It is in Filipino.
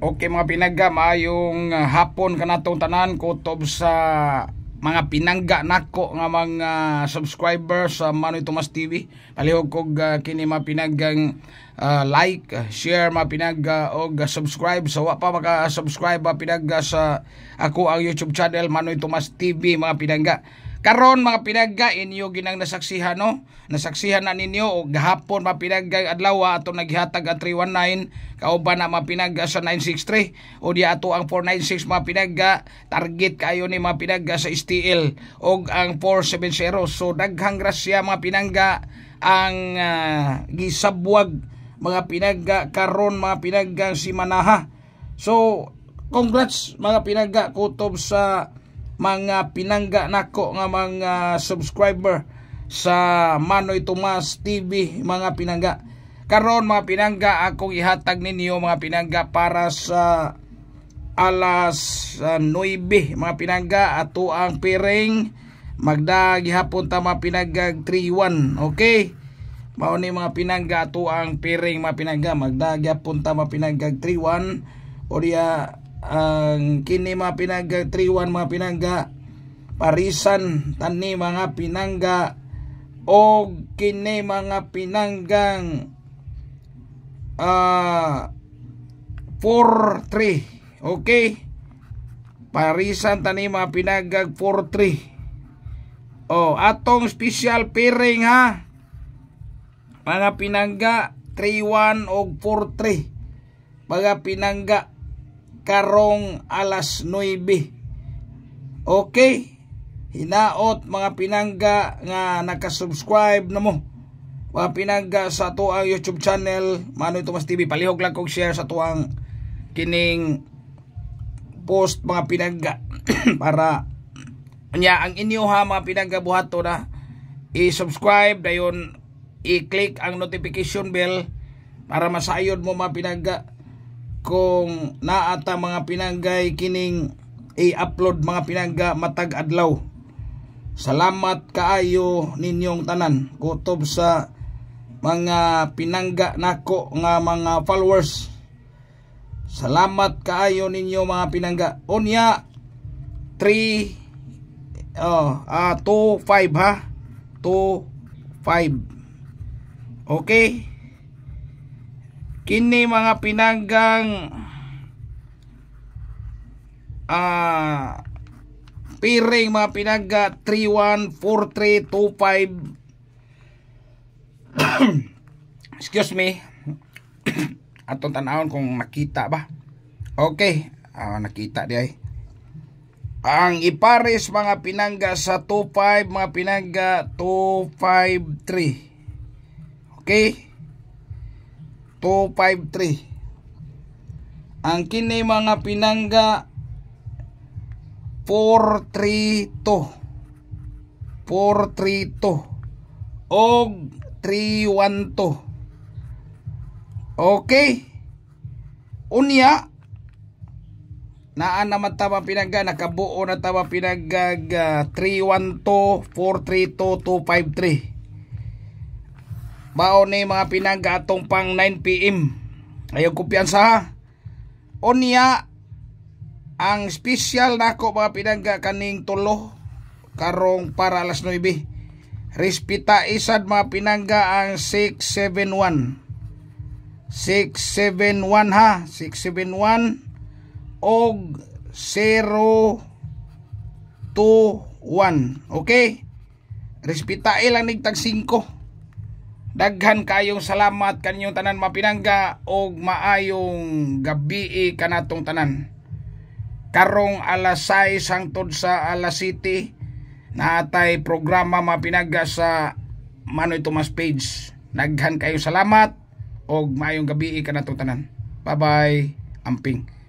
Okay mga pinagga, maayong ah, hapon kanatong tanan kutob sa mga pinangga nako nga mga subscribers sa uh, Manoy Tomas TV. Palihog kog uh, ah, kini mga pinaggang uh, ah, like, share mga pinagga og subscribe sa so, wa pa maka subscribe mga pinagga sa ako ang YouTube channel Manoy Tomas TV mga pinangga karon mga pinagga inyo ginang nasaksihan no nasaksihan na ninyo og gahapon mga pinagga adlaw ah, ato naghatag ang 319 kauban na mga pinagga sa 963 o di ato ang 496 mga pinagga target kayo ni mga pinagga sa STL og ang 470 so daghang grasya mga pinangga ang uh, gisabwag mga pinagga karon mga pinagga si Manaha so congrats mga pinagga kutob sa mga pinangga nako nga mga subscriber sa Manoy Tomas TV mga pinangga karon mga pinangga akong ihatag ninyo mga pinangga para sa alas uh, 9 mga pinangga ato ang piring magdag ta mga pinangga 31 okay mao ni mga pinangga ato ang piring mga pinangga magdag ta mga pinangga 31 o diya ang kini mga pinangga 31 mga pinangga parisan tani mga pinangga o kini mga pinanggang uh, ah, 4-3 okay parisan tani mga pinanggang 4-3 oh atong special pairing ha mga pinangga 3-1 o 4-3 mga pinangga karong alas 9. Okay. Hinaot mga pinangga nga nakasubscribe na mo. Mga pinangga sa tuang YouTube channel, Manoy Tomas TV. Palihog lang kong share sa tuang kining post mga pinangga para nya ang inyo ha mga pinangga buhato na i-subscribe dayon i-click ang notification bell para masayod mo mga pinangga kung naata mga pinanggay kining i-upload mga pinangga matag adlaw salamat kaayo ninyong tanan kutob sa mga pinangga nako nga mga followers salamat kaayo ninyo mga pinangga unya 3 oh ah uh, 25 ha 25 okay kini mga pinanggang ah uh, piring mga pinangga 314325 excuse me atong tanawon kung nakita ba okay ah, nakita di ay ang ipares mga pinangga sa 25 mga pinangga 253 okay 253 ang kini mga pinangga 432 432 og 312 okay unya naa na tama pinagga nakabuo na tama pinagga 312 432 253 Baon ni mga pinangga atong pang 9pm. Ayaw kumpiyansa ha. Unya, ang special nako na mga pinangga kaning tulo karong para alas 9. Respita isad mga pinangga ang 671. 671 ha 671 og 021 okay respita ilang nigtag 5 Daghan kayong salamat kanyong tanan mapinangga og maayong gabi kanatong tanan. Karong alas 6 hangtod sa alas City naatay programa mapinangga sa Manoy Tomas page. Daghan kayong salamat og maayong gabi kanatong tanan. Bye-bye. Amping.